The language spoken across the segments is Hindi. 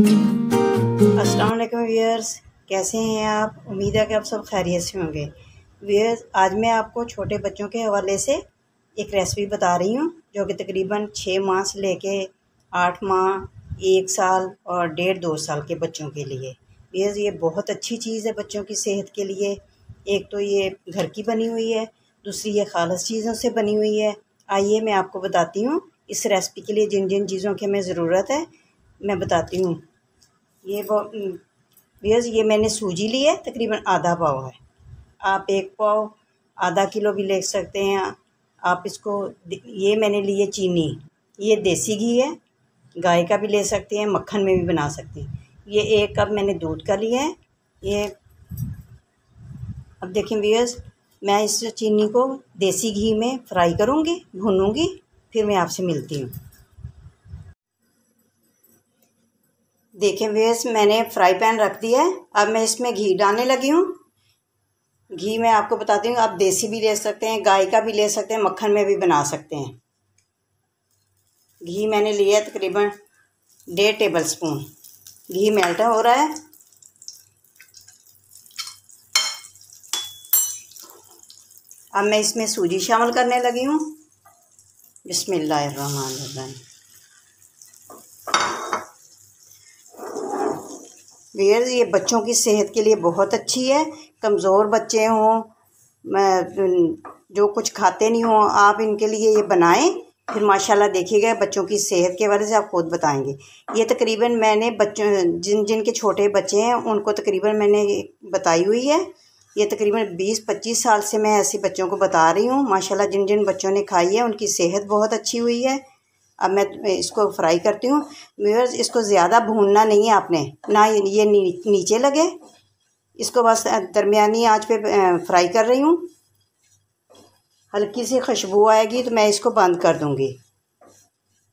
असलम वीयर्स कैसे हैं आप उम्मीद है कि आप सब खैरियत से होंगे व्यर्स आज मैं आपको छोटे बच्चों के हवाले से एक रेसिपी बता रही हूँ जो कि तकरीबन छः माह से लेके आठ माह एक साल और डेढ़ दो साल के बच्चों के लिए व्यर्स ये बहुत अच्छी चीज़ है बच्चों की सेहत के लिए एक तो ये घर की बनी हुई है दूसरी ये खालस चीज़ों से बनी हुई है आइए मैं आपको बताती हूँ इस रेसिपी के लिए जिन जिन चीज़ों की हमें ज़रूरत है मैं बताती हूँ ये वो हम्म, भैया ये मैंने सूजी ली है तकरीबन आधा पाव है आप एक पाव आधा किलो भी ले सकते हैं आप इसको ये मैंने ली है चीनी ये देसी घी है गाय का भी ले सकते हैं मक्खन में भी बना सकते हैं ये एक कप मैंने दूध का लिया है ये अब देखें व्यूअर्स मैं इस चीनी को देसी घी में फ्राई करूँगी भूनूँगी फिर मैं आपसे मिलती हूँ देखें वेस मैंने फ्राई पैन रख दिया है अब मैं इसमें घी डालने लगी हूँ घी मैं आपको बताती हूँ आप देसी भी ले सकते हैं गाय का भी ले सकते हैं मक्खन में भी बना सकते हैं घी मैंने लिया है तकरीबन डेढ़ टेबल स्पून घी मेल्ट हो रहा है अब मैं इसमें सूजी शामिल करने लगी हूँ बिसमीम वेयर ये बच्चों की सेहत के लिए बहुत अच्छी है कमज़ोर बच्चे हों जो कुछ खाते नहीं हों आप इनके लिए ये बनाएं फिर माशाल्लाह देखिएगा बच्चों की सेहत के बारे से आप खुद बताएंगे ये तकरीबन मैंने बच्चों जिन जिनके छोटे बच्चे हैं उनको तकरीबन मैंने बताई हुई है ये तकरीबन 20-25 साल से मैं ऐसे बच्चों को बता रही हूँ माशाल्लाह जिन जिन बच्चों ने खाई है उनकी सेहत बहुत अच्छी हुई है अब मैं इसको फ्राई करती हूँ व्यूअर्स इसको ज़्यादा भूनना नहीं है आपने ना ये नीचे लगे इसको बस दरमिया आँच पे फ्राई कर रही हूँ हल्की सी खुशबू आएगी तो मैं इसको बंद कर दूँगी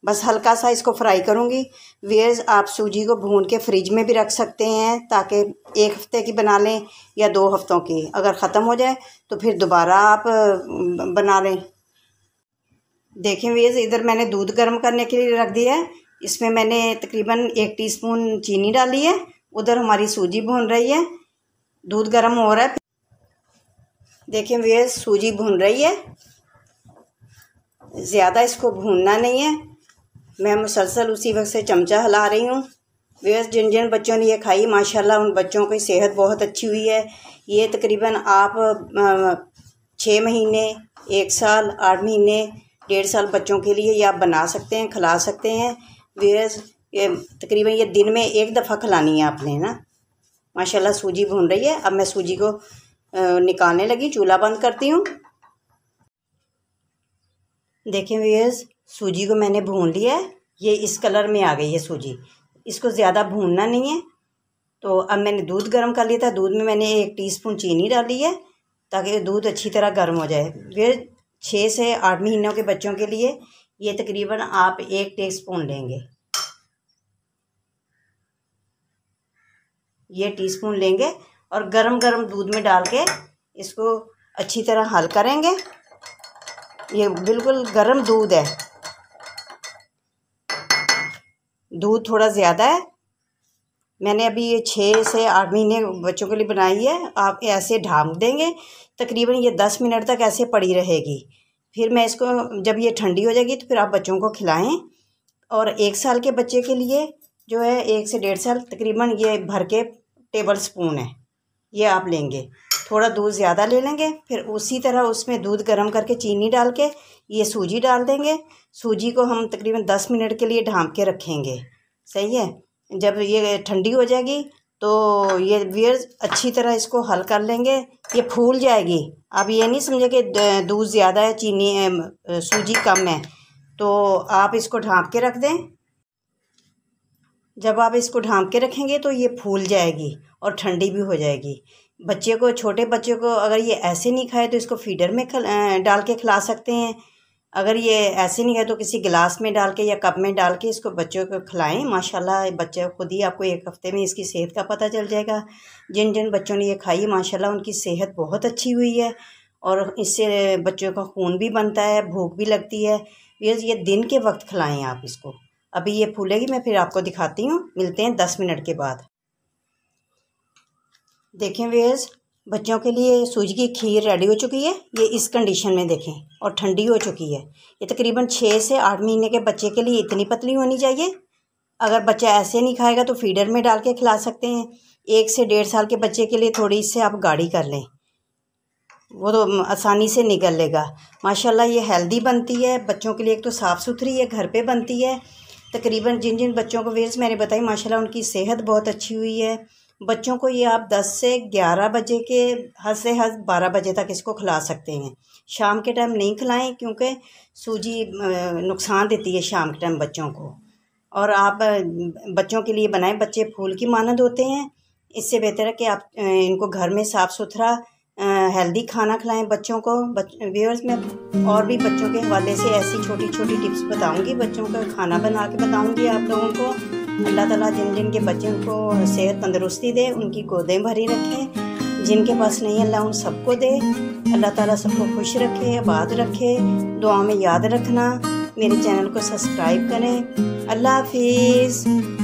बस हल्का सा इसको फ्राई करूँगी वेयर्स आप सूजी को भून के फ्रिज में भी रख सकते हैं ताकि एक हफ़्ते की बना लें या दो हफ़्तों की अगर ख़त्म हो जाए तो फिर दोबारा आप बना लें देखें भैया इधर मैंने दूध गर्म करने के लिए रख दिया है इसमें मैंने तकरीबन एक टीस्पून चीनी डाली है उधर हमारी सूजी भून रही है दूध गर्म हो रहा है देखें भैया सूजी भून रही है ज़्यादा इसको भूनना नहीं है मैं मुसलसल उसी वक्त से चमचा हिला रही हूँ वेस्ट जिन जिन बच्चों ने ये खाई माशाल्लाह उन बच्चों की सेहत बहुत अच्छी हुई है ये तकरीबन आप छः महीने एक साल आठ महीने डेढ़ साल बच्चों के लिए ये आप बना सकते हैं खिला सकते हैं वेयर्स ये तकरीबन ये दिन में एक दफ़ा खिलानी है आपने ना माशाल्लाह सूजी भून रही है अब मैं सूजी को निकालने लगी चूल्हा बंद करती हूँ देखें वेयर्स सूजी को मैंने भून लिया है ये इस कलर में आ गई है सूजी इसको ज़्यादा भूनना नहीं है तो अब मैंने दूध गर्म कर लिया था दूध में मैंने एक टी चीनी डाली है ताकि दूध अच्छी तरह गर्म हो जाए फिर छः से आठ महीनों के बच्चों के लिए ये तकरीबन आप एक टे स्पून लेंगे ये टीस्पून लेंगे और गरम गरम दूध में डाल के इसको अच्छी तरह हल करेंगे ये बिल्कुल गरम दूध है दूध थोड़ा ज़्यादा है मैंने अभी ये छः से आठ महीने बच्चों के लिए बनाई है आप ऐसे ढाँप देंगे तकरीबन ये दस मिनट तक ऐसे पड़ी रहेगी फिर मैं इसको जब ये ठंडी हो जाएगी तो फिर आप बच्चों को खिलाएं और एक साल के बच्चे के लिए जो है एक से डेढ़ साल तकरीबन ये भर के टेबल स्पून है ये आप लेंगे थोड़ा दूध ज़्यादा ले लेंगे फिर उसी तरह उसमें दूध गर्म करके चीनी डाल के ये सूजी डाल देंगे सूजी को हम तकरीबन दस मिनट के लिए ढाँप के रखेंगे सही है जब ये ठंडी हो जाएगी तो ये वियर्स अच्छी तरह इसको हल कर लेंगे ये फूल जाएगी आप ये नहीं समझे कि दूध ज़्यादा है चीनी सूजी कम है तो आप इसको ढाँप के रख दें जब आप इसको ढाँप के रखेंगे तो ये फूल जाएगी और ठंडी भी हो जाएगी बच्चे को छोटे बच्चे को अगर ये ऐसे नहीं खाए तो इसको फीडर में खल, डाल के खिला सकते हैं अगर ये ऐसे नहीं है तो किसी गिलास में डाल के या कप में डाल के इसको बच्चों को खिलाएं माशाल्लाह बच्चे खुद ही आपको एक हफ़्ते में इसकी सेहत का पता चल जाएगा जिन जिन बच्चों ने ये खाई माशाल्लाह उनकी सेहत बहुत अच्छी हुई है और इससे बच्चों का खून भी बनता है भूख भी लगती है ये दिन के वक्त खिलाएँ आप इसको अभी ये फूलेगी मैं फिर आपको दिखाती हूँ मिलते हैं दस मिनट के बाद देखें वेज़ बच्चों के लिए सूजी की खीर रेडी हो चुकी है ये इस कंडीशन में देखें और ठंडी हो चुकी है ये तकरीबन छः से आठ महीने के बच्चे के लिए इतनी पतली होनी चाहिए अगर बच्चा ऐसे नहीं खाएगा तो फीडर में डाल के खिला सकते हैं एक से डेढ़ साल के बच्चे के लिए थोड़ी इससे आप गाढ़ी कर लें वो तो आसानी से निकल लेगा माशाल्लाह ये हेल्दी बनती है बच्चों के लिए एक तो साफ़ सुथरी है घर पे बनती है तकरीबन जिन जिन बच्चों को वेज मैंने बताई माशाल्लाह उनकी सेहत बहुत अच्छी हुई है बच्चों को ये आप 10 से 11 बजे के हद से हद 12 बजे तक इसको खिला सकते हैं शाम के टाइम नहीं खिलाएं क्योंकि सूजी नुकसान देती है शाम के टाइम बच्चों को और आप बच्चों के लिए बनाएं बच्चे फूल की मानद होते हैं इससे बेहतर है कि आप इनको घर में साफ़ सुथरा हेल्दी खाना खिलाएं बच्चों को बच व्यूअर्स में और भी बच्चों के हवाले से ऐसी छोटी छोटी टिप्स बताऊंगी बच्चों का खाना बना के बताऊंगी आप लोगों को अल्लाह ताला जिन जिन के बच्चों को सेहत तंदरुस्ती दे उनकी गोदें भरी रखे जिनके पास नहीं अल्लाह उन सबको दे अल्लाह ताला सबको खुश रखे आबाद रखे दुआ में याद रखना मेरे चैनल को सब्सक्राइब करें अल्लाह हाफिज़